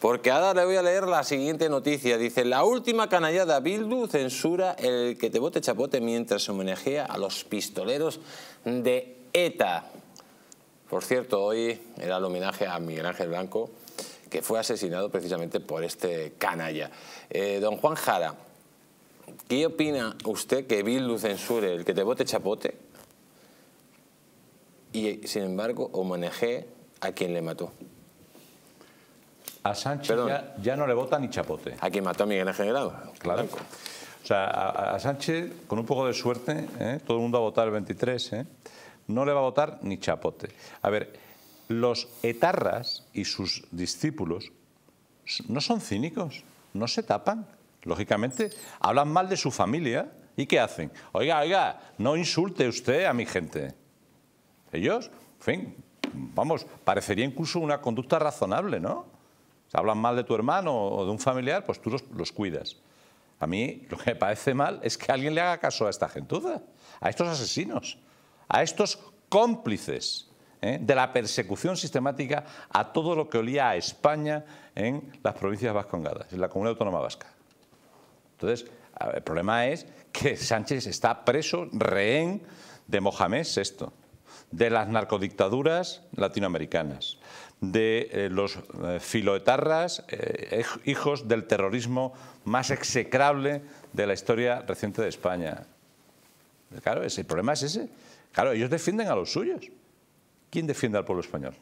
Porque ahora le voy a leer la siguiente noticia. Dice, la última canallada Bildu censura el que te bote chapote mientras homenajea a los pistoleros de ETA. Por cierto, hoy era el homenaje a Miguel Ángel Blanco, que fue asesinado precisamente por este canalla. Eh, don Juan Jara, ¿qué opina usted que Bildu censure el que te bote chapote? Y, sin embargo, homenaje a quien le mató. A Sánchez ya, no le vota ni chapote. A quien mató a Miguel Ángel Claro. O sea, a, Sánchez, con un poco de suerte, ¿eh? todo el mundo va a votar el 23, ¿eh? no le va a votar ni chapote. A ver, los etarras y sus discípulos no son cínicos, no se tapan. Lógicamente, hablan mal de su familia y ¿qué hacen? Oiga, oiga, no insulte usted a mi gente. Ellos, en fin, vamos, parecería incluso una conducta razonable, ¿no? hablan mal de tu hermano o de un familiar, pues tú los, cuidas. A mí lo que me parece mal es que alguien le haga caso a esta gentuza, a estos asesinos, a estos cómplices ¿eh? de la persecución sistemática a todo lo que olía a España en las provincias vascongadas, en la comunidad autónoma vasca. Entonces, el problema es que Sánchez está preso, rehén de Mohamed VI de las narcodictaduras latinoamericanas, de eh, los eh, filoetarras, eh, hijos del terrorismo más execrable de la historia reciente de España. Claro, ese, el problema es ese. Claro, ellos defienden a los suyos. ¿Quién defiende al pueblo español?